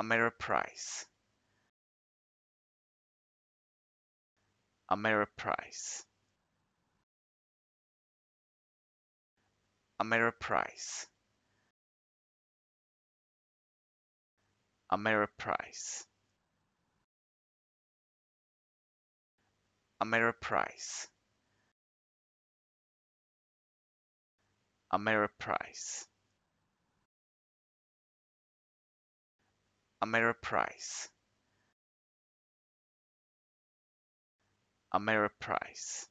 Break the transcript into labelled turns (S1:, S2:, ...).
S1: Ameriprise Ameriprise Ameriprise Ameriprise Ameriprise Ameriprise Ameriprise. Ameriprise.